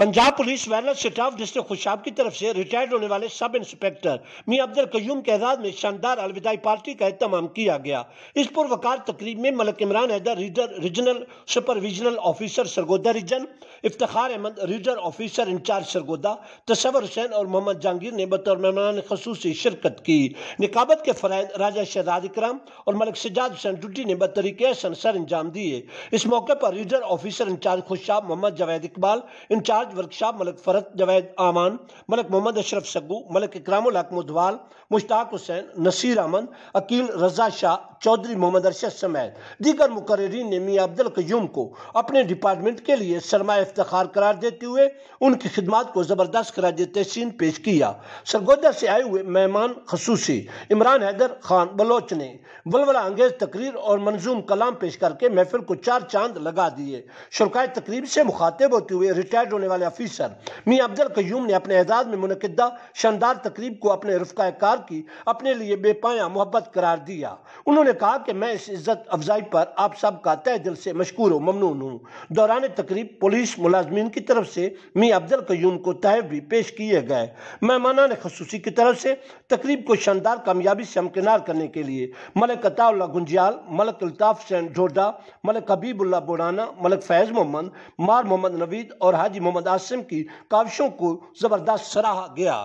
Punjab police वैनर staff district Khushab की तरफ से रिटायर्ड होने वाले सब इंस्पेक्टर मी अब्दुल कयूम के एजाज में शानदार अलविदाई पार्टी का एहतमाम किया गया इस पुरवकार तकरीब में Malik Imran Haider reader regional supervisional officer Sargodha region Iftar Ahmed reader officer incharge Sargodha Tasawar Hussain और मोहम्मद जहांगीर ने बतौर मेहमान खसूस शिरकत की निकाबत के फ़राइज राजा शहजाद इक्राम और मलक सजाद हुसैन टुटी ने बतरीक सर अंजाम दिए इस मौके पर reader officer incharge Khushab Mohammad Javed Iqbal incharge Taj workshop Malik Farhat Javed Aman Malik Mohammad Ashraf Saggu Malik इकरामुल हक मुदवाल मुश्ताक हुसैन नसीर अमन अकील रजा शाह चौधरी मोहम्मद अरशद समेत दीगर मुकर्रीन ने मियाँ अब्दुल कयूम को अपने डिपार्टमेंट के लिए सरमा इफ्तार करार देते हुए उनकी खिदमत को ज़बरदस्त कराज तहसीन पेश किया सरगोदा से आए हुए मेहमान खसूसी इमरान हैदर खान बलोच ने बलवला अंगेज तकरीर और मंजूम कलाम पेश करके महफिल को चार चांद लगा दिए शुरुआत तकरीब से मुखातिब होते हुए रिटायर्ड होने वाले वाले अफिसर मी अब्दुल क्यूम ने अपने एजाज़ में मुनदा शानदार तकरीब को अपने रफ़ा कार की अपने लिए बेपाया मोहब्बत करार दिया उन्होंने कहा कि मैं इस इज़्ज़त अफजाई पर आप सबका तय दिल से मशहूर व ममनून हूँ दौरान तकरीब पुलिस मुलाजमीन की तरफ से मी अब्दुल क्यूम को तय भी पेश किए गए मेहमाना ने खसूसी की तरफ से तकरीब को शानदार कामयाबी से हमकिनार करने के लिए मलिक अताउल्ला गुंजियाल मलिक अल्ताफ़ सैन ढोडा मलिक हबीबुल्ला बोराना मलिक फैज़ मोहम्मद मार मोहम्मद नवीद और हाजी मोहम्मद मोहम्मद आसिम की काविशों को ज़बरदस्त सराहा गया